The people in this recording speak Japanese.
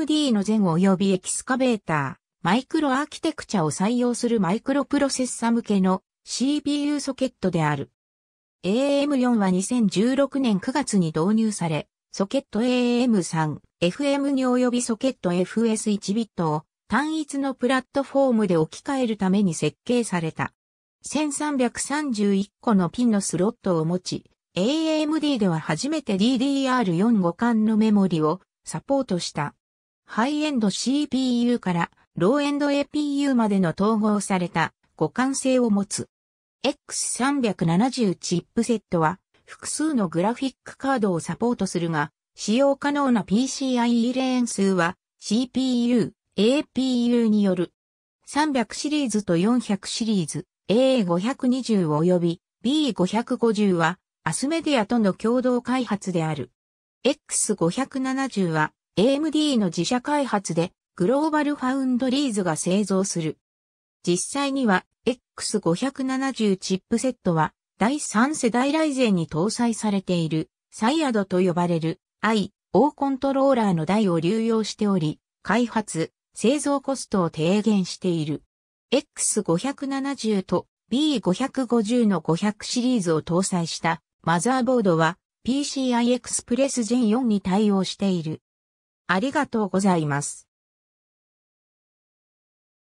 AMD の前及びエキスカベーター、マイクロアーキテクチャを採用するマイクロプロセッサ向けの CPU ソケットである。AM4 は2016年9月に導入され、ソケット AM3、FM に及びソケット FS1 ビットを単一のプラットフォームで置き換えるために設計された。1331個のピンのスロットを持ち、AMD では初めて DDR4 互換のメモリをサポートした。ハイエンド CPU からローエンド APU までの統合された互換性を持つ。X370 チップセットは複数のグラフィックカードをサポートするが、使用可能な PCIe レーン数は CPU、APU による300シリーズと400シリーズ A520 及び B550 はアスメディアとの共同開発である。X570 は AMD の自社開発でグローバルファウンドリーズが製造する。実際には X570 チップセットは第3世代ライゼンに搭載されているサイアドと呼ばれる IO コントローラーの台を流用しており、開発、製造コストを低減している。X570 と B550 の500シリーズを搭載したマザーボードは PCI Express Gen 4に対応している。ありがとうございます。